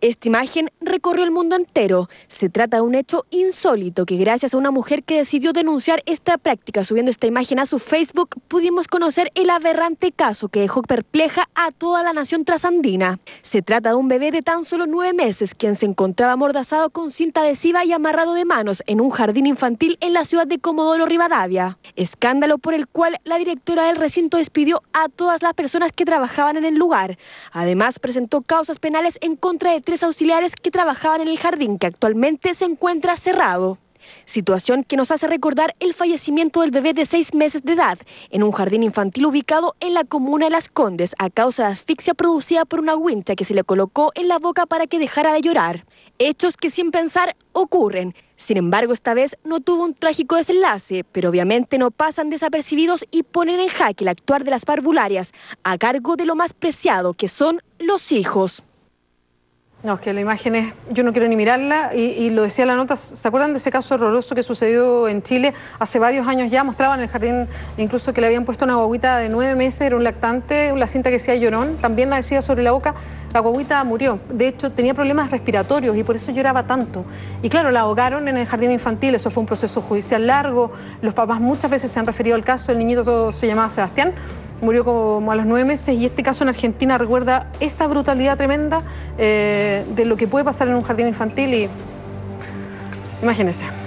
Esta imagen recorrió el mundo entero. Se trata de un hecho insólito que gracias a una mujer que decidió denunciar esta práctica subiendo esta imagen a su Facebook, pudimos conocer el aberrante caso que dejó perpleja a toda la nación trasandina. Se trata de un bebé de tan solo nueve meses quien se encontraba amordazado con cinta adhesiva y amarrado de manos en un jardín infantil en la ciudad de Comodoro Rivadavia. Escándalo por el cual la directora del recinto despidió a todas las personas que trabajaban en el lugar. Además, presentó causas penales en contra de tres auxiliares que trabajaban en el jardín que actualmente se encuentra cerrado. Situación que nos hace recordar el fallecimiento del bebé de seis meses de edad en un jardín infantil ubicado en la comuna de Las Condes a causa de asfixia producida por una wincha que se le colocó en la boca para que dejara de llorar. Hechos que sin pensar ocurren. Sin embargo, esta vez no tuvo un trágico desenlace, pero obviamente no pasan desapercibidos y ponen en jaque el actuar de las parvularias a cargo de lo más preciado que son los hijos. No, es que la imagen es, yo no quiero ni mirarla, y, lo decía la nota, ¿se acuerdan de ese caso horroroso que sucedió en Chile hace varios años ya? Mostraban en el jardín incluso que le habían puesto una guaguita de nueve meses, era un lactante, una cinta que decía llorón, también la decía sobre la boca, la guaguita murió, de hecho tenía problemas respiratorios y por eso lloraba tanto. Y claro, la ahogaron en el jardín infantil, eso fue un proceso judicial largo, los papás muchas veces se han referido al caso, el niñito se llamaba Sebastián, murió como a los nueve meses y este caso en Argentina recuerda esa brutalidad tremenda eh, de lo que puede pasar en un jardín infantil y imagínense.